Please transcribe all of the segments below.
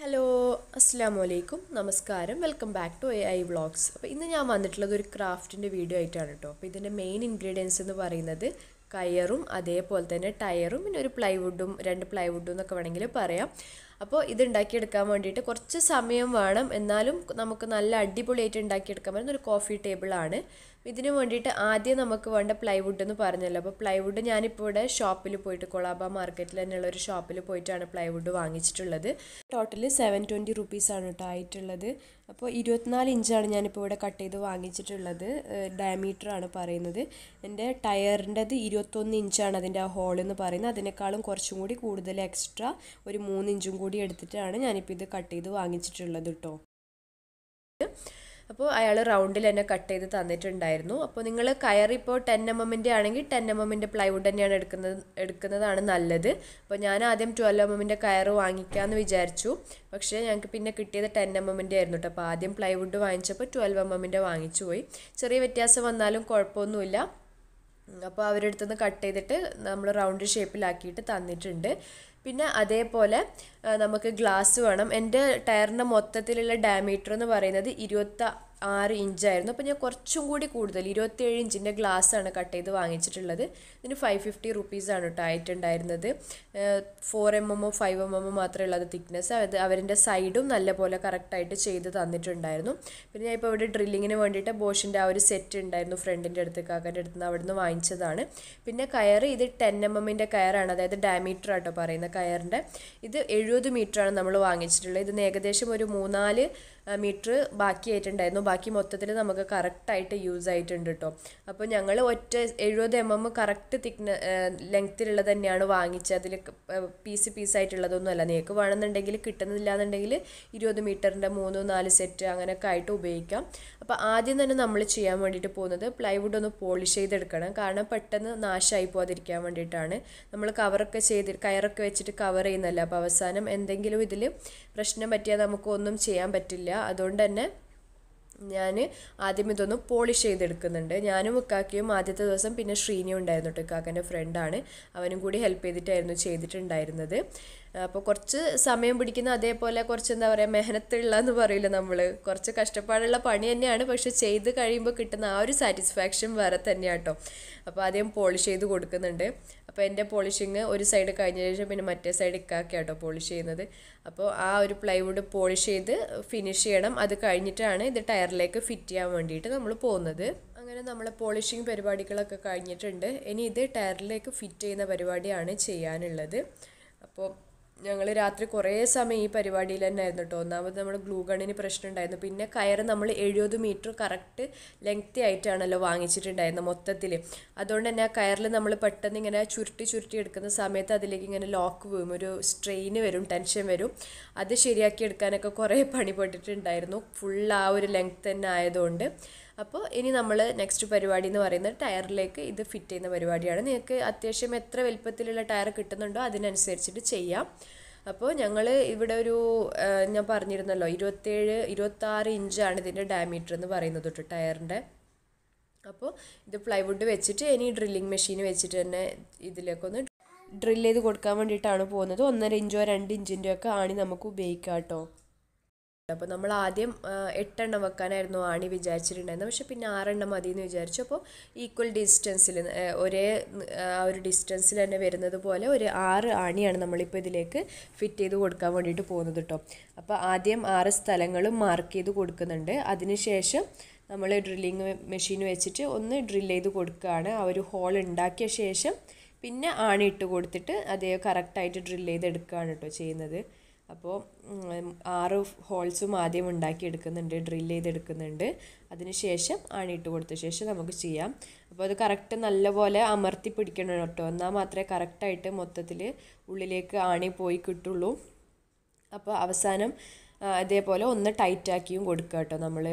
hello അസ്സാം വലൈക്കും നമസ്കാരം welcome back to A I vlogs അപ്പോൾ ഇന്ന് ഞാൻ വന്നിട്ടുള്ളത് ഒരു ക്രാഫ്റ്റിൻ്റെ വീഡിയോ ആയിട്ടാണ് കേട്ടോ അപ്പോൾ ഇതിൻ്റെ മെയിൻ ഇൻഗ്രീഡിയൻസ് എന്ന് പറയുന്നത് കയറും അതേപോലെ തന്നെ ടയറും പിന്നെ ഒരു പ്ലൈവുഡും രണ്ട് പ്ലൈവുഡും എന്നൊക്കെ വേണമെങ്കിൽ പറയാം അപ്പോൾ ഇത് ഉണ്ടാക്കിയെടുക്കാൻ വേണ്ടിയിട്ട് കുറച്ച് സമയം വേണം എന്നാലും നമുക്ക് നല്ല അടിപൊളിയായിട്ട് ഉണ്ടാക്കിയെടുക്കാൻ പറ്റുന്ന ഒരു കോഫി ടേബിളാണ് ഇതിനു വേണ്ടിയിട്ട് ആദ്യം നമുക്ക് വേണ്ട പ്ലൈവുഡ് എന്ന് പറഞ്ഞല്ലോ അപ്പോൾ പ്ലൈവുഡ് ഞാനിപ്പോൾ ഇവിടെ ഷോപ്പിൽ പോയിട്ട് കൊളാബ മാർക്കറ്റിൽ തന്നെയുള്ള ഒരു ഷോപ്പിൽ പോയിട്ടാണ് പ്ലൈവുഡ് വാങ്ങിച്ചിട്ടുള്ളത് ടോട്ടൽ സെവൻ ട്വൻറ്റി റുപ്പീസാണ് കേട്ടോ ആയിട്ടുള്ളത് അപ്പോൾ ഇരുപത്തിനാല് ഇഞ്ചാണ് ഞാനിപ്പോൾ ഇവിടെ കട്ട് ചെയ്ത് വാങ്ങിച്ചിട്ടുള്ളത് ഡയമീറ്ററാണ് പറയുന്നത് എൻ്റെ ടയറിൻ്റെത് ഇരുപത്തൊന്ന് ഇഞ്ചാണ് അതിൻ്റെ ആ ഹോൾ എന്ന് പറയുന്നത് അതിനേക്കാളും കുറച്ചും കൂടി കൂടുതൽ എക്സ്ട്രാ ഒരു മൂന്ന് ഇഞ്ചും കൂടി എടുത്തിട്ടാണ് ഞാനിപ്പോൾ ഇത് കട്ട് ചെയ്ത് വാങ്ങിച്ചിട്ടുള്ളത് കേട്ടോ അപ്പോൾ അയാൾ റൗണ്ടിൽ തന്നെ കട്ട് ചെയ്ത് തന്നിട്ടുണ്ടായിരുന്നു അപ്പോൾ നിങ്ങൾ കയറിപ്പോൾ ടെൻ എം എമ്മിൻ്റെ ആണെങ്കിൽ ടെൻ എം എമ്മിൻ്റെ പ്ലൈവുഡ് തന്നെയാണ് എടുക്കുന്നത് എടുക്കുന്നതാണ് നല്ലത് അപ്പോൾ ഞാൻ ആദ്യം ട്വൽവ് എം എമ്മിൻ്റെ കയർ വാങ്ങിക്കാമെന്ന് വിചാരിച്ചു പക്ഷേ ഞങ്ങൾക്ക് പിന്നെ കിട്ടിയത് ടെൻ എം എമ്മിൻ്റെ ആയിരുന്നു കേട്ടോ അപ്പോൾ ആദ്യം പ്ലൈവുഡ് വാങ്ങിച്ചപ്പോൾ ട്വൽവ് എം എമ്മിൻ്റെ വാങ്ങിച്ചു പോയി ചെറിയ വ്യത്യാസം വന്നാലും കുഴപ്പമൊന്നുമില്ല അപ്പോൾ അവരെടുത്തുനിന്ന് കട്ട് ചെയ്തിട്ട് നമ്മൾ റൗണ്ട് ഷേപ്പിലാക്കിയിട്ട് തന്നിട്ടുണ്ട് പിന്നെ അതേപോലെ നമുക്ക് ഗ്ലാസ് വേണം എൻ്റെ ടയറിൻ്റെ മൊത്തത്തിലുള്ള ഡയമീറ്റർ എന്ന് പറയുന്നത് ഇരുപത്ത ആറ് ഇഞ്ചായിരുന്നു അപ്പോൾ ഞാൻ കുറച്ചും കൂടി കൂടുതൽ ഇരുപത്തിയേഴ് ഇഞ്ചിൻ്റെ ഗ്ലാസ്സാണ് കട്ട് ചെയ്ത് വാങ്ങിച്ചിട്ടുള്ളത് ഇതിന് ഫൈവ് ഫിഫ്റ്റി റുപ്പീസാണ് കേട്ടോ ആയിട്ടുണ്ടായിരുന്നത് ഫോർ എം എമ്മോ ഫൈവ് എം എമ്മോ മാത്രമേ ഉള്ളത് തിക്നെസ് അത് അവരിൻ്റെ സൈഡും നല്ലപോലെ കറക്റ്റായിട്ട് ചെയ്ത് തന്നിട്ടുണ്ടായിരുന്നു പിന്നെ ഞാൻ ഇപ്പോൾ ഇവിടെ ഡ്രില്ലിങ്ങിന് വേണ്ടിയിട്ട് ബോഷിൻ്റെ ആ ഒരു സെറ്റ് ഉണ്ടായിരുന്നു ഫ്രണ്ടിൻ്റെ അടുത്ത് കാക്കൻ്റെ അടുത്ത് നിന്ന് അവിടുന്ന് വാങ്ങിച്ചതാണ് പിന്നെ കയർ ഇത് ടെൻ എം എമ്മിൻ്റെ കയറാണ് അതായത് ഡയമീറ്റർ ആട്ടോ പറയുന്ന കയറിൻ്റെ ഇത് എഴുപത് മീറ്ററാണ് നമ്മൾ വാങ്ങിച്ചിട്ടുള്ളത് ഇതിന് ഏകദേശം ഒരു മൂന്നാല് മീറ്റർ ബാക്കിയായിട്ടുണ്ടായിരുന്നു ബാക്കി മൊത്തത്തിൽ നമുക്ക് കറക്റ്റായിട്ട് യൂസ് ആയിട്ടുണ്ട് കേട്ടോ അപ്പോൾ ഞങ്ങൾ ഒറ്റ എഴുപത് എം എം കറക്റ്റ് തിക്ന ലെങ്ത്തിലുള്ളത് തന്നെയാണ് വാങ്ങിച്ചത് അതിൽ പീസ് ആയിട്ടുള്ളതൊന്നും അല്ല നിങ്ങൾക്ക് വേണമെന്നുണ്ടെങ്കിൽ കിട്ടുന്നില്ല എന്നുണ്ടെങ്കിൽ ഇരുപത് മീറ്ററിൻ്റെ മൂന്ന് നാല് സെറ്റ് അങ്ങനെയൊക്കെ ആയിട്ട് ഉപയോഗിക്കാം അപ്പോൾ ആദ്യം തന്നെ നമ്മൾ ചെയ്യാൻ വേണ്ടിയിട്ട് പോകുന്നത് പ്ലൈവുഡ് ഒന്ന് പോളിഷ് ചെയ്തെടുക്കണം കാരണം പെട്ടെന്ന് നാശമായി പോകാതിരിക്കാൻ വേണ്ടിയിട്ടാണ് നമ്മൾ കവറൊക്കെ ചെയ്ത് കയറൊക്കെ വെച്ചിട്ട് കവർ ചെയ്യുന്നല്ല അപ്പോൾ അവസാനം എന്തെങ്കിലും ഇതിൽ പ്രശ്നം പറ്റിയാൽ നമുക്കൊന്നും ചെയ്യാൻ പറ്റില്ല അതുകൊണ്ട് തന്നെ ഞാൻ ആദ്യം ഇതൊന്ന് പോളിഷ് ചെയ്തെടുക്കുന്നുണ്ട് ഞാനും ഇക്കാക്കയും ആദ്യത്തെ ദിവസം പിന്നെ ശ്രീനിയും ഉണ്ടായിരുന്നു കേട്ടോ ഇക്കാക്കൻ്റെ ഫ്രണ്ടാണ് അവനും കൂടി ഹെൽപ്പ് ചെയ്തിട്ടായിരുന്നു ചെയ്തിട്ടുണ്ടായിരുന്നത് അപ്പോൾ കുറച്ച് സമയം പിടിക്കുന്ന അതേപോലെ കുറച്ച് എന്താ പറയുക മെഹനത്തുള്ള എന്ന് പറയില്ല നമ്മൾ കുറച്ച് കഷ്ടപ്പാടുള്ള പണി തന്നെയാണ് പക്ഷെ ചെയ്ത് കഴിയുമ്പോൾ കിട്ടുന്ന ആ ഒരു സാറ്റിസ്ഫാക്ഷൻ വേറെ തന്നെയാണ് കേട്ടോ അപ്പോൾ ആദ്യം പോളിഷ് ചെയ്ത് കൊടുക്കുന്നുണ്ട് അപ്പോൾ എൻ്റെ പോളിഷിങ് ഒരു സൈഡ് കഴിഞ്ഞ ശേഷം പിന്നെ മറ്റേ സൈഡ് ഇക്കാക്കി കേട്ടോ പോളിഷ് ചെയ്യുന്നത് അപ്പോൾ ആ ഒരു പ്ലൈവുഡ് പോളിഷ് ചെയ്ത് ഫിനിഷ് ചെയ്യണം അത് കഴിഞ്ഞിട്ടാണ് ഇത് ടയറിലേക്ക് ഫിറ്റ് ചെയ്യാൻ വേണ്ടിയിട്ട് നമ്മൾ പോകുന്നത് അങ്ങനെ നമ്മളെ പോളിഷിങ് പരിപാടികളൊക്കെ കഴിഞ്ഞിട്ടുണ്ട് ഇനി ഇത് ടയറിലേക്ക് ഫിറ്റ് ചെയ്യുന്ന പരിപാടിയാണ് ചെയ്യാനുള്ളത് അപ്പോൾ ഞങ്ങൾ രാത്രി കുറേ സമയം ഈ പരിപാടിയിൽ തന്നെ ആയിരുന്നു കേട്ടോ ഒന്നാമത് നമ്മുടെ ഗ്ലൂ ഗണ്ണിന് പ്രശ്നം ഉണ്ടായിരുന്നു പിന്നെ കയർ നമ്മൾ എഴുപത് മീറ്റർ കറക്റ്റ് ലെങ്ത്തി ആയിട്ടാണല്ലോ വാങ്ങിച്ചിട്ടുണ്ടായിരുന്നത് മൊത്തത്തിൽ അതുകൊണ്ട് തന്നെ ആ കയറിൽ നമ്മൾ പെട്ടെന്ന് ഇങ്ങനെ ചുരുട്ടി ചുരുട്ടി എടുക്കുന്ന സമയത്ത് അതിലേക്ക് ഇങ്ങനെ ലോക്ക് പോകും ഒരു സ്ട്രെയിൻ വരും ടെൻഷൻ വരും അത് ശരിയാക്കി എടുക്കാനൊക്കെ കുറേ പണിപ്പെട്ടിട്ടുണ്ടായിരുന്നു ഫുൾ ആ ഒരു ലെങ്ത് തന്നെ ആയതുകൊണ്ട് അപ്പോൾ ഇനി നമ്മൾ നെക്സ്റ്റ് പരിപാടി എന്ന് പറയുന്നത് ടയറിലേക്ക് ഇത് ഫിറ്റ് ചെയ്യുന്ന പരിപാടിയാണ് നിങ്ങൾക്ക് അത്യാവശ്യം എത്ര വലുപ്പത്തിലുള്ള ടയർ കിട്ടുന്നുണ്ടോ അതിനനുസരിച്ചിട്ട് ചെയ്യാം അപ്പോൾ ഞങ്ങൾ ഇവിടെ ഒരു ഞാൻ പറഞ്ഞിരുന്നല്ലോ ഇരുപത്തേഴ് ഇരുപത്താറ് ഇഞ്ചാണ് ഇതിൻ്റെ ഡയമീറ്റർ എന്ന് പറയുന്നത് കേട്ടോ ടയറിൻ്റെ അപ്പോൾ ഇത് പ്ലൈവുഡ് വെച്ചിട്ട് ഇനി ഡ്രില്ലിംഗ് മെഷീൻ വെച്ചിട്ട് തന്നെ ഇതിലേക്കൊന്ന് ഡ്രില്ല് ചെയ്ത് കൊടുക്കാൻ വേണ്ടിയിട്ടാണ് പോകുന്നത് ഒന്നര ഇഞ്ചോ രണ്ട് ഇഞ്ചിൻ്റെയൊക്കെ ആണി നമുക്ക് ഉപയോഗിക്കാം കേട്ടോ അപ്പോൾ നമ്മൾ ആദ്യം എട്ടെണ്ണം വെക്കാനായിരുന്നു ആണി വിചാരിച്ചിട്ടുണ്ടായിരുന്നത് പക്ഷെ പിന്നെ ആറെണ്ണം മതി എന്ന് വിചാരിച്ചു അപ്പോൾ ഈക്വൽ ഡിസ്റ്റൻസിൽ ഒരേ ആ ഒരു ഡിസ്റ്റൻസിൽ തന്നെ വരുന്നത് പോലെ ഒരു ആറ് ആണിയാണ് നമ്മളിപ്പോൾ ഇതിലേക്ക് ഫിറ്റ് ചെയ്ത് കൊടുക്കാൻ വേണ്ടിയിട്ട് പോകുന്നത് കേട്ടോ അപ്പോൾ ആദ്യം ആറ് സ്ഥലങ്ങളും മാർക്ക് ചെയ്ത് കൊടുക്കുന്നുണ്ട് അതിനുശേഷം നമ്മൾ ഡ്രില്ലിങ് മെഷീൻ വെച്ചിട്ട് ഒന്ന് ഡ്രിൽ ചെയ്ത് കൊടുക്കുകയാണ് ആ ഒരു ഹോൾ ഉണ്ടാക്കിയ ശേഷം പിന്നെ ആണി ഇട്ട് കൊടുത്തിട്ട് അതേ കറക്റ്റായിട്ട് ഡ്രിൽ ചെയ്ത് കേട്ടോ ചെയ്യുന്നത് അപ്പോൾ ആറ് ഹോൾസും ആദ്യം എടുക്കുന്നുണ്ട് ഡ്രിൽ ചെയ്തെടുക്കുന്നുണ്ട് അതിന് ശേഷം ആണിയിട്ട് കൊടുത്ത ശേഷം നമുക്ക് ചെയ്യാം അപ്പോൾ അത് കറക്റ്റ് നല്ലപോലെ അമർത്തി പിടിക്കണം കേട്ടോ എന്നാൽ മാത്രമേ കറക്റ്റായിട്ട് മൊത്തത്തിൽ ഉള്ളിലേക്ക് ആണി പോയി കിട്ടുള്ളൂ അപ്പോൾ അവസാനം അതേപോലെ ഒന്ന് ടൈറ്റാക്കിയും കൊടുക്കുക കേട്ടോ നമ്മൾ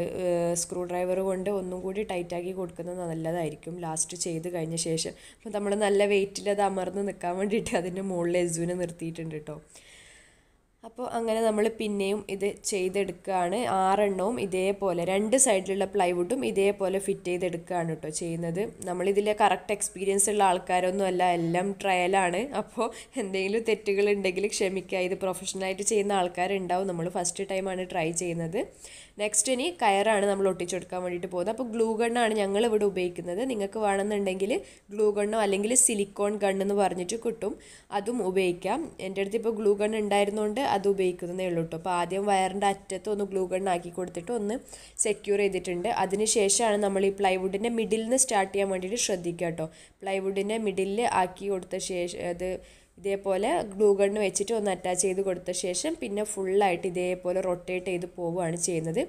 സ്ക്രൂ ഡ്രൈവർ കൊണ്ട് ഒന്നും കൂടി ടൈറ്റാക്കി കൊടുക്കുന്നത് നല്ലതായിരിക്കും ലാസ്റ്റ് ചെയ്ത് കഴിഞ്ഞ ശേഷം അപ്പോൾ നമ്മൾ നല്ല വെയിറ്റിൽ അത് അമർന്ന് നിൽക്കാൻ വേണ്ടിയിട്ട് അതിൻ്റെ മുകളിൽ എസുവിനെ നിർത്തിയിട്ടുണ്ട് കേട്ടോ അപ്പോൾ അങ്ങനെ നമ്മൾ പിന്നെയും ഇത് ചെയ്തെടുക്കുകയാണ് ആറെണ്ണവും ഇതേപോലെ രണ്ട് സൈഡിലുള്ള പ്ലൈവുഡും ഇതേപോലെ ഫിറ്റ് ചെയ്തെടുക്കുകയാണ് കേട്ടോ ചെയ്യുന്നത് നമ്മളിതിലെ കറക്റ്റ് എക്സ്പീരിയൻസ് ഉള്ള ആൾക്കാരൊന്നും അല്ല എല്ലാം ട്രയലാണ് അപ്പോൾ എന്തെങ്കിലും തെറ്റുകൾ ഉണ്ടെങ്കിൽ ക്ഷമിക്കുക ഇത് പ്രൊഫഷണലായിട്ട് ചെയ്യുന്ന ആൾക്കാരുണ്ടാവും നമ്മൾ ഫസ്റ്റ് ടൈമാണ് ട്രൈ ചെയ്യുന്നത് നെക്സ്റ്റ് ഇനി കയറാണ് നമ്മൾ ഒട്ടിച്ചു കൊടുക്കാൻ വേണ്ടിയിട്ട് പോകുന്നത് അപ്പോൾ ഗ്ലൂ ഗണ്ണാണ് ഞങ്ങൾ ഇവിടെ ഉപയോഗിക്കുന്നത് നിങ്ങൾക്ക് വേണമെന്നുണ്ടെങ്കിൽ ഗ്ലൂ ഗണ്ണോ അല്ലെങ്കിൽ സിലിക്കോൺ ഗണ്ണെന്ന് പറഞ്ഞിട്ട് കിട്ടും അതും ഉപയോഗിക്കാം എൻ്റെ അടുത്ത് ഇപ്പോൾ ഗ്ലൂ ഗൺ ഉണ്ടായിരുന്നുകൊണ്ട് അത് ഉപയോഗിക്കുന്നതേ ഉള്ളൂ കേട്ടോ അപ്പോൾ ആദ്യം വയറിൻ്റെ അറ്റത്ത് ഒന്ന് ഗ്ലൂ ഗണ്ണാക്കി കൊടുത്തിട്ട് ഒന്ന് സെക്യൂർ ചെയ്തിട്ടുണ്ട് ശേഷമാണ് നമ്മൾ ഈ പ്ലൈവുഡിൻ്റെ മിഡിലിൽ നിന്ന് സ്റ്റാർട്ട് ചെയ്യാൻ വേണ്ടിയിട്ട് ശ്രദ്ധിക്കുക കേട്ടോ പ്ലൈവുഡിൻ്റെ മിഡിലിൽ ആക്കി കൊടുത്ത ശേഷം അത് ഇതേപോലെ ഗ്ലൂ ഗണ്ണ് വെച്ചിട്ട് ഒന്ന് അറ്റാച്ച് ചെയ്ത് കൊടുത്ത ശേഷം പിന്നെ ഫുള്ളായിട്ട് ഇതേപോലെ റൊട്ടേറ്റ് ചെയ്ത് പോവുകയാണ് ചെയ്യുന്നത്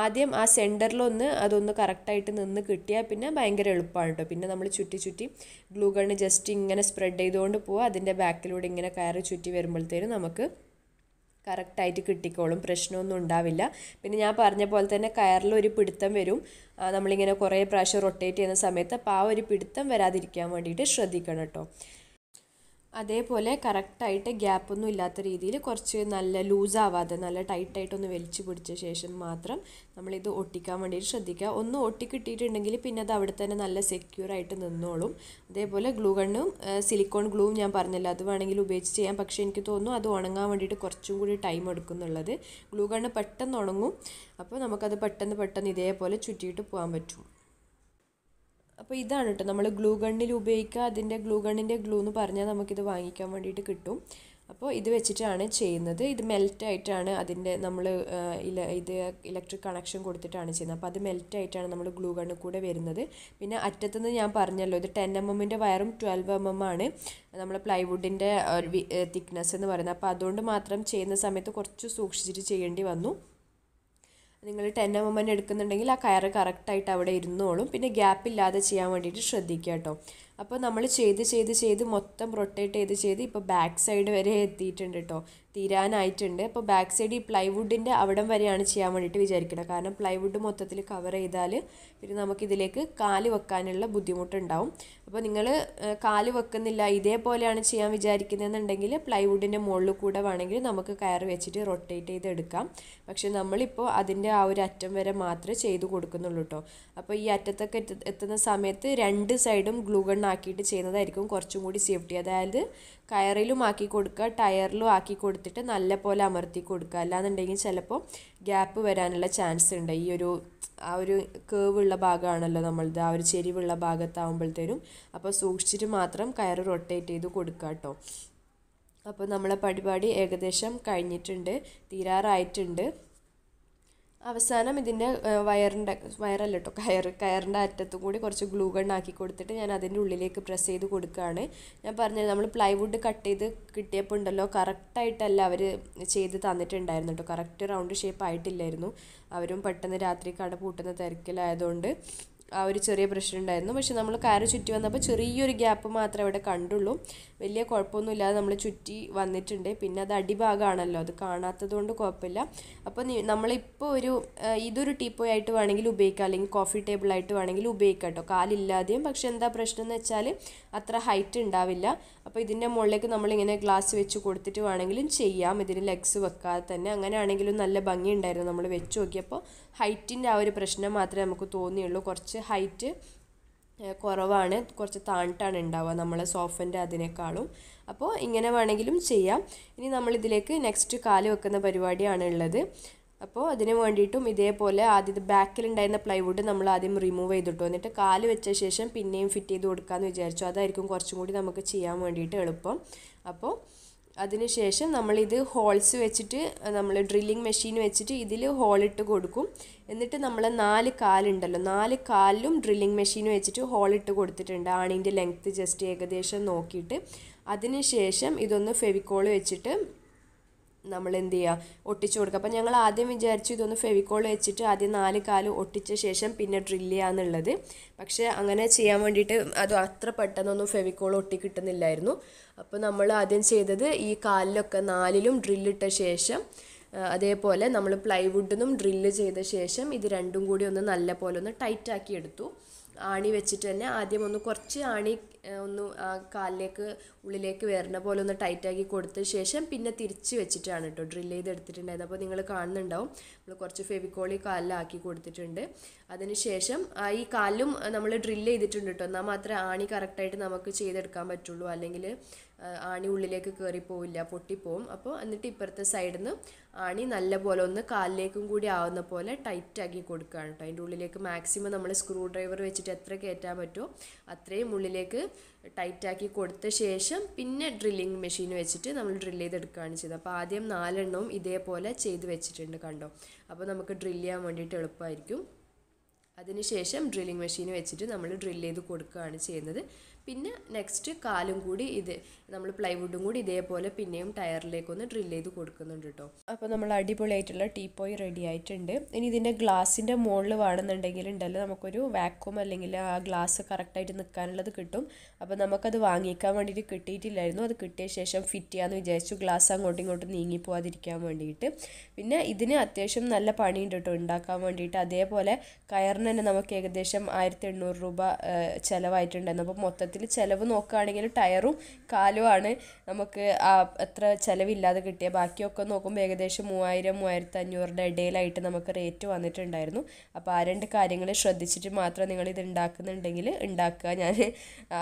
ആദ്യം ആ സെൻറ്ററിലൊന്ന് അതൊന്ന് കറക്റ്റായിട്ട് നിന്ന് കിട്ടിയാൽ പിന്നെ ഭയങ്കര എളുപ്പമാണ് കേട്ടോ പിന്നെ നമ്മൾ ചുറ്റി ചുറ്റി ഗ്ലൂ ഗണ്ണ് ജസ്റ്റ് ഇങ്ങനെ സ്പ്രെഡ് ചെയ്തുകൊണ്ട് പോവുക അതിൻ്റെ ബാക്കിലൂടെ ഇങ്ങനെ കയറി ചുറ്റി വരുമ്പോഴത്തേനും നമുക്ക് കറക്റ്റായിട്ട് കിട്ടിക്കോളും പ്രശ്നമൊന്നും ഉണ്ടാവില്ല പിന്നെ ഞാൻ പറഞ്ഞ പോലെ തന്നെ കയറിലൊരു പിടുത്തം വരും നമ്മളിങ്ങനെ കുറേ പ്രാവശ്യം റൊട്ടേറ്റ് ചെയ്യുന്ന സമയത്ത് അപ്പോൾ ആ ഒരു പിടുത്തം വരാതിരിക്കാൻ വേണ്ടിയിട്ട് ശ്രദ്ധിക്കണം കേട്ടോ അതേപോലെ കറക്റ്റായിട്ട് ഗ്യാപ്പൊന്നും ഇല്ലാത്ത രീതിയിൽ കുറച്ച് നല്ല ലൂസാവാതെ നല്ല ടൈറ്റായിട്ടൊന്ന് വലിച്ചു പിടിച്ച ശേഷം മാത്രം നമ്മളിത് ഒട്ടിക്കാൻ വേണ്ടിയിട്ട് ശ്രദ്ധിക്കുക ഒന്ന് ഒട്ടിക്കിട്ടിട്ടുണ്ടെങ്കിൽ പിന്നെ അത് അവിടെ തന്നെ നല്ല സെക്യൂറായിട്ട് നിന്നോളും അതേപോലെ ഗ്ലൂ ഗണ്ണും സിലിക്കോൺ ഗ്ലൂവും ഞാൻ പറഞ്ഞല്ലോ അത് വേണമെങ്കിൽ ഉപയോഗിച്ച് ചെയ്യാം പക്ഷേ എനിക്ക് തോന്നുന്നു അത് ഉണങ്ങാൻ വേണ്ടിയിട്ട് കുറച്ചും കൂടി ടൈം എടുക്കുന്നുള്ളത് ഗ്ലൂ കണ്ണ് പെട്ടെന്ന് ഉണങ്ങും അപ്പോൾ നമുക്കത് പെട്ടെന്ന് പെട്ടെന്ന് ഇതേപോലെ ചുറ്റിയിട്ട് പോകാൻ പറ്റും അപ്പോൾ ഇതാണ് കേട്ടോ നമ്മൾ ഗ്ലൂ ഗണ്ണിൽ ഉപയോഗിക്കുക അതിൻ്റെ ഗ്ലൂ ഗണ്ണിൻ്റെ ഗ്ലൂ എന്ന് പറഞ്ഞാൽ നമുക്കിത് വാങ്ങിക്കാൻ വേണ്ടിയിട്ട് കിട്ടും അപ്പോൾ ഇത് വെച്ചിട്ടാണ് ചെയ്യുന്നത് ഇത് മെൽറ്റ് ആയിട്ടാണ് അതിൻ്റെ നമ്മൾ ഇല ഇത് ഇലക്ട്രിക് കണക്ഷൻ കൊടുത്തിട്ടാണ് ചെയ്യുന്നത് അപ്പോൾ അത് മെൽറ്റ് ആയിട്ടാണ് നമ്മൾ ഗ്ലൂ ഗണ്ണിൽ കൂടെ വരുന്നത് പിന്നെ അറ്റത്തുനിന്ന് ഞാൻ പറഞ്ഞല്ലോ ഇത് ടെൻ എം എമ്മിൻ്റെ വയറും ട്വൽവ് എം എം ആണ് നമ്മൾ പ്ലൈവുഡിൻ്റെ തിക്നെസ് എന്ന് പറയുന്നത് അപ്പോൾ അതുകൊണ്ട് മാത്രം ചെയ്യുന്ന സമയത്ത് കുറച്ച് സൂക്ഷിച്ചിട്ട് ചെയ്യേണ്ടി വന്നു നിങ്ങൾ ടെൻ എം എം എടുക്കുന്നുണ്ടെങ്കിൽ ആ കയർ കറക്റ്റായിട്ട് അവിടെ ഇരുന്നോളും പിന്നെ ഗ്യാപ്പില്ലാതെ ചെയ്യാൻ വേണ്ടിയിട്ട് ശ്രദ്ധിക്കുക കേട്ടോ അപ്പോൾ നമ്മൾ ചെയ്ത് ചെയ്ത് ചെയ്ത് മൊത്തം റൊട്ടേറ്റ് ചെയ്ത് ചെയ്ത് ഇപ്പോൾ ബാക്ക് സൈഡ് വരെ എത്തിയിട്ടുണ്ട് കേട്ടോ തീരാനായിട്ടുണ്ട് അപ്പോൾ ബാക്ക് സൈഡ് ഈ പ്ലൈവുഡിൻ്റെ അവിടം വരെയാണ് ചെയ്യാൻ വേണ്ടിയിട്ട് വിചാരിക്കുന്നത് കാരണം പ്ലൈവുഡ് മൊത്തത്തിൽ കവർ ചെയ്താൽ പിന്നെ നമുക്കിതിലേക്ക് കാല് വെക്കാനുള്ള ബുദ്ധിമുട്ടുണ്ടാവും അപ്പോൾ നിങ്ങൾ കാല് വെക്കുന്നില്ല ഇതേപോലെയാണ് ചെയ്യാൻ വിചാരിക്കുന്നതെന്നുണ്ടെങ്കിൽ പ്ലൈവുഡിൻ്റെ മുകളിൽ കൂടെ വേണമെങ്കിൽ നമുക്ക് കയർ വെച്ചിട്ട് റൊട്ടേറ്റ് ചെയ്തെടുക്കാം എടുക്കാം പക്ഷെ നമ്മളിപ്പോൾ അതിൻ്റെ ആ ഒരു അറ്റം വരെ മാത്രമേ ചെയ്തു കൊടുക്കുന്നുള്ളൂ കേട്ടോ അപ്പോൾ ഈ അറ്റത്തൊക്കെ എത്തുന്ന സമയത്ത് രണ്ട് സൈഡും ഗ്ലൂഗൺ മണ്ണാക്കിയിട്ട് ചെയ്യുന്നതായിരിക്കും കുറച്ചും കൂടി സേഫ്റ്റി അതായത് കയറിലും ആക്കി കൊടുക്കുക ടയറിലും ആക്കി കൊടുത്തിട്ട് നല്ല പോലെ അമർത്തി കൊടുക്കുക അല്ലാന്നുണ്ടെങ്കിൽ ചിലപ്പോൾ ഗ്യാപ്പ് വരാനുള്ള ചാൻസ് ഉണ്ട് ഈ ഒരു ആ ഒരു കേവ് ഉള്ള ഭാഗമാണല്ലോ നമ്മളത് ആ ഒരു ചെരിവുള്ള ഭാഗത്താവുമ്പോഴത്തേനും അപ്പോൾ സൂക്ഷിച്ചിട്ട് മാത്രം കയർ റൊട്ടേറ്റ് ചെയ്ത് കൊടുക്കുക കേട്ടോ അപ്പോൾ നമ്മളെ പരിപാടി ഏകദേശം കഴിഞ്ഞിട്ടുണ്ട് തീരാറായിട്ടുണ്ട് അവസാനം ഇതിൻ്റെ വയറിൻ്റെ വയറല്ല കേട്ടോ കയർ കയറിൻ്റെ അറ്റത്തും കൂടി കുറച്ച് ഗ്ലൂ ഗണ്ണാക്കി കൊടുത്തിട്ട് ഞാൻ അതിൻ്റെ ഉള്ളിലേക്ക് പ്രസ് ചെയ്ത് കൊടുക്കുകയാണ് ഞാൻ പറഞ്ഞത് നമ്മൾ പ്ലൈവുഡ് കട്ട് ചെയ്ത് കിട്ടിയപ്പോൾ ഉണ്ടല്ലോ കറക്റ്റായിട്ടല്ല അവർ ചെയ്ത് തന്നിട്ടുണ്ടായിരുന്നു കേട്ടോ കറക്റ്റ് റൗണ്ട് ഷേപ്പ് ആയിട്ടില്ലായിരുന്നു അവരും പെട്ടെന്ന് രാത്രി കട പൂട്ടുന്ന തിരക്കിലായതുകൊണ്ട് ആ ഒരു ചെറിയ പ്രശ്നം ഉണ്ടായിരുന്നു പക്ഷെ നമ്മൾ കയറ് ചുറ്റി വന്നപ്പോൾ ചെറിയൊരു ഗ്യാപ്പ് മാത്രമേ അവിടെ കണ്ടുള്ളൂ വലിയ കുഴപ്പമൊന്നുമില്ലാതെ നമ്മൾ ചുറ്റി വന്നിട്ടുണ്ട് പിന്നെ അത് അടിഭാഗമാണല്ലോ അത് കാണാത്തത് കൊണ്ട് കുഴപ്പമില്ല അപ്പോൾ നമ്മളിപ്പോൾ ഒരു ഇതൊരു ടീപ്പോയി ആയിട്ട് വേണമെങ്കിൽ ഉപയോഗിക്കാം അല്ലെങ്കിൽ കോഫി ടേബിളായിട്ട് വേണമെങ്കിൽ ഉപയോഗിക്കാം കേട്ടോ കാലില്ലാതെയും പക്ഷെ എന്താ പ്രശ്നം എന്ന് വെച്ചാൽ അത്ര ഹൈറ്റ് ഉണ്ടാവില്ല അപ്പോൾ ഇതിൻ്റെ മുകളിലേക്ക് നമ്മളിങ്ങനെ ഗ്ലാസ് വെച്ച് കൊടുത്തിട്ട് വേണമെങ്കിലും ചെയ്യാം ഇതിന് ലെഗ്സ് വെക്കാതെ തന്നെ അങ്ങനെയാണെങ്കിലും നല്ല ഭംഗിയുണ്ടായിരുന്നു നമ്മൾ വെച്ച് നോക്കിയപ്പോൾ ഹൈറ്റിൻ്റെ ആ ഒരു പ്രശ്നം മാത്രമേ നമുക്ക് തോന്നിയുള്ളൂ കുറച്ച് ഹൈറ്റ് കുറവാണ് കുറച്ച് താണിട്ടാണ് ഉണ്ടാവുക നമ്മളെ സോഫൻ്റെ അതിനേക്കാളും അപ്പോൾ ഇങ്ങനെ വേണമെങ്കിലും ചെയ്യാം ഇനി നമ്മളിതിലേക്ക് നെക്സ്റ്റ് കാല് വെക്കുന്ന പരിപാടിയാണ് ഉള്ളത് അപ്പോൾ അതിന് വേണ്ടിയിട്ടും ഇതേപോലെ ആദ്യം ബാക്കിലുണ്ടായിരുന്ന പ്ലൈവുഡ് നമ്മൾ ആദ്യം റിമൂവ് ചെയ്തിട്ടു എന്നിട്ട് കാല് വെച്ച ശേഷം പിന്നെയും ഫിറ്റ് ചെയ്ത് കൊടുക്കാമെന്ന് വിചാരിച്ചു അതായിരിക്കും കുറച്ചും കൂടി നമുക്ക് ചെയ്യാൻ വേണ്ടിയിട്ട് എളുപ്പം അപ്പോൾ അതിനുശേഷം നമ്മളിത് ഹോൾസ് വെച്ചിട്ട് നമ്മൾ ഡ്രില്ലിംഗ് മെഷീൻ വെച്ചിട്ട് ഇതിൽ ഹോളിട്ട് കൊടുക്കും എന്നിട്ട് നമ്മൾ നാല് കാലുണ്ടല്ലോ നാല് കാലിലും ഡ്രില്ലിംഗ് മെഷീൻ വെച്ചിട്ട് ഹോളിട്ട് കൊടുത്തിട്ടുണ്ട് ആണിൻ്റെ ലെങ്ത്ത് ജസ്റ്റ് ഏകദേശം നോക്കിയിട്ട് അതിനുശേഷം ഇതൊന്ന് ഫെവിക്കോൾ വെച്ചിട്ട് നമ്മൾ എന്ത് ചെയ്യുക ഒട്ടിച്ചു കൊടുക്കുക അപ്പം ഞങ്ങൾ ആദ്യം വിചാരിച്ചു ഇതൊന്ന് ഫെവിക്കോൾ വെച്ചിട്ട് ആദ്യം നാല് കാല് ഒട്ടിച്ച ശേഷം പിന്നെ ഡ്രില്ല് ചെയ്യാന്നുള്ളത് പക്ഷേ അങ്ങനെ ചെയ്യാൻ വേണ്ടിയിട്ട് അത് അത്ര പെട്ടെന്നൊന്നും ഫെവിക്കോൾ ഒട്ടി കിട്ടുന്നില്ലായിരുന്നു അപ്പോൾ നമ്മൾ ആദ്യം ചെയ്തത് ഈ കാലിലൊക്കെ നാലിലും ഡ്രില്ലിട്ട ശേഷം അതേപോലെ നമ്മൾ പ്ലൈവുഡിനും ഡ്രില്ല് ചെയ്ത ശേഷം ഇത് രണ്ടും കൂടി ഒന്ന് നല്ല പോലെ ഒന്ന് ടൈറ്റാക്കി എടുത്തു ആണി വെച്ചിട്ട് തന്നെ ആദ്യം ഒന്ന് കുറച്ച് ആണി ഒന്ന് കാലിലേക്ക് ഉള്ളിലേക്ക് വരുന്ന പോലെ ഒന്ന് ടൈറ്റാക്കി കൊടുത്ത ശേഷം പിന്നെ തിരിച്ച് വെച്ചിട്ടാണ് കേട്ടോ ഡ്രില്ല് ചെയ്ത് എടുത്തിട്ടുണ്ടായത് അപ്പോൾ നിങ്ങൾ കാണുന്നുണ്ടാവും നമ്മൾ കുറച്ച് ഫെവിക്കോളി കാലിലാക്കി കൊടുത്തിട്ടുണ്ട് അതിനുശേഷം ഈ കാലും നമ്മൾ ഡ്രില്ല് ചെയ്തിട്ടുണ്ട് കേട്ടോ എന്നാൽ മാത്രമേ ആണി കറക്റ്റായിട്ട് നമുക്ക് ചെയ്തെടുക്കാൻ പറ്റുള്ളൂ അല്ലെങ്കിൽ ആണി ഉള്ളിലേക്ക് കയറിപ്പോവില്ല പൊട്ടിപ്പോവും അപ്പോൾ എന്നിട്ട് ഇപ്പുറത്തെ സൈഡിൽ നിന്ന് ആണി നല്ല പോലെ ഒന്ന് കാലിലേക്കും കൂടി ആവുന്ന പോലെ ടൈറ്റാക്കി കൊടുക്കുകയാണ് കേട്ടോ അതിൻ്റെ ഉള്ളിലേക്ക് മാക്സിമം നമ്മൾ സ്ക്രൂ ഡ്രൈവർ വെച്ചിട്ട് എത്ര കയറ്റാൻ പറ്റുമോ അത്രയും ഉള്ളിലേക്ക് ടൈറ്റാക്കി കൊടുത്ത ശേഷം പിന്നെ ഡ്രില്ലിംഗ് മെഷീൻ വെച്ചിട്ട് നമ്മൾ ഡ്രില്ല് ചെയ്തെടുക്കുകയാണ് ചെയ്തത് അപ്പോൾ ആദ്യം നാലെണ്ണവും ഇതേപോലെ ചെയ്ത് വെച്ചിട്ടുണ്ട് കണ്ടോ അപ്പോൾ നമുക്ക് ഡ്രില്ല് ചെയ്യാൻ വേണ്ടിയിട്ട് എളുപ്പമായിരിക്കും അതിനുശേഷം ഡ്രില്ലിംഗ് മെഷീൻ വെച്ചിട്ട് നമ്മൾ ഡ്രില്ല് ചെയ്ത് കൊടുക്കുകയാണ് ചെയ്യുന്നത് പിന്നെ നെക്സ്റ്റ് കാലും കൂടി ഇത് നമ്മൾ പ്ലൈവുഡും കൂടി ഇതേപോലെ പിന്നെയും ടയറിലേക്കൊന്ന് ഡ്രിൽ ചെയ്ത് കൊടുക്കുന്നുണ്ട് കേട്ടോ അപ്പോൾ നമ്മൾ അടിപൊളിയായിട്ടുള്ള പോയി റെഡി ആയിട്ടുണ്ട് ഇനി ഇതിൻ്റെ ഗ്ലാസിൻ്റെ മുകളിൽ വേണമെന്നുണ്ടെങ്കിൽ ഉണ്ടല്ലോ നമുക്കൊരു വാക്വം അല്ലെങ്കിൽ ആ ഗ്ലാസ് കറക്റ്റായിട്ട് നിൽക്കാനുള്ളത് കിട്ടും അപ്പോൾ നമുക്കത് വാങ്ങിക്കാൻ വേണ്ടിയിട്ട് കിട്ടിയിട്ടില്ലായിരുന്നു അത് കിട്ടിയ ശേഷം ഫിറ്റ് ചെയ്യാമെന്ന് വിചാരിച്ചു ഗ്ലാസ് അങ്ങോട്ടും ഇങ്ങോട്ടും നീങ്ങി പോവാതിരിക്കാൻ വേണ്ടിയിട്ട് പിന്നെ ഇതിന് അത്യാവശ്യം നല്ല പണിയുണ്ട് കേട്ടോ ഉണ്ടാക്കാൻ വേണ്ടിയിട്ട് അതേപോലെ കയറിന് തന്നെ നമുക്ക് ഏകദേശം ആയിരത്തി എണ്ണൂറ് രൂപ ചിലവായിട്ടുണ്ടായിരുന്നു അപ്പോൾ മൊത്തത്തിൽ മൊത്തത്തിൽ ചിലവ് നോക്കുകയാണെങ്കിൽ ടയറും കാലുമാണ് നമുക്ക് അത്ര ചിലവില്ലാതെ കിട്ടിയ ബാക്കിയൊക്കെ നോക്കുമ്പോൾ ഏകദേശം മൂവായിരം മൂവായിരത്തി അഞ്ഞൂറിൻ്റെ ഇടയിലായിട്ട് നമുക്ക് റേറ്റ് വന്നിട്ടുണ്ടായിരുന്നു അപ്പോൾ ആ രണ്ട് കാര്യങ്ങൾ ശ്രദ്ധിച്ചിട്ട് മാത്രം നിങ്ങൾ ഇത് ഉണ്ടാക്കുന്നുണ്ടെങ്കിൽ ഉണ്ടാക്കുക ഞാൻ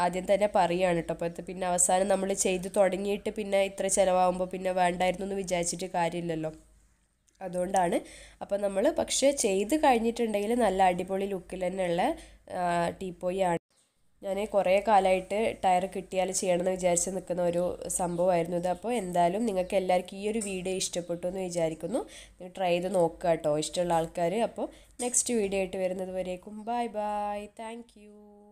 ആദ്യം തന്നെ പറയുകയാണ് കേട്ടോ അപ്പോൾ പിന്നെ അവസാനം നമ്മൾ ചെയ്ത് തുടങ്ങിയിട്ട് പിന്നെ ഇത്ര ചിലവാകുമ്പോൾ പിന്നെ വേണ്ടായിരുന്നു എന്ന് വിചാരിച്ചിട്ട് കാര്യമില്ലല്ലോ അതുകൊണ്ടാണ് അപ്പോൾ നമ്മൾ പക്ഷേ ചെയ്ത് കഴിഞ്ഞിട്ടുണ്ടെങ്കിൽ നല്ല അടിപൊളി ലുക്കിൽ തന്നെയുള്ള ടീപ്പോയി ആണ് ഞാൻ കുറേ കാലമായിട്ട് ടയർ കിട്ടിയാൽ ചെയ്യണമെന്ന് വിചാരിച്ച് നിൽക്കുന്ന ഒരു സംഭവമായിരുന്നു ഇത് അപ്പോൾ എന്തായാലും നിങ്ങൾക്ക് എല്ലാവർക്കും ഈ ഒരു വീഡിയോ ഇഷ്ടപ്പെട്ടു എന്ന് വിചാരിക്കുന്നു നിങ്ങൾ ട്രൈ ചെയ്ത് നോക്കുക കേട്ടോ ഇഷ്ടമുള്ള ആൾക്കാർ അപ്പോൾ നെക്സ്റ്റ് വീഡിയോ ആയിട്ട് വരുന്നത് വരേക്കും ബൈ ബൈ താങ്ക്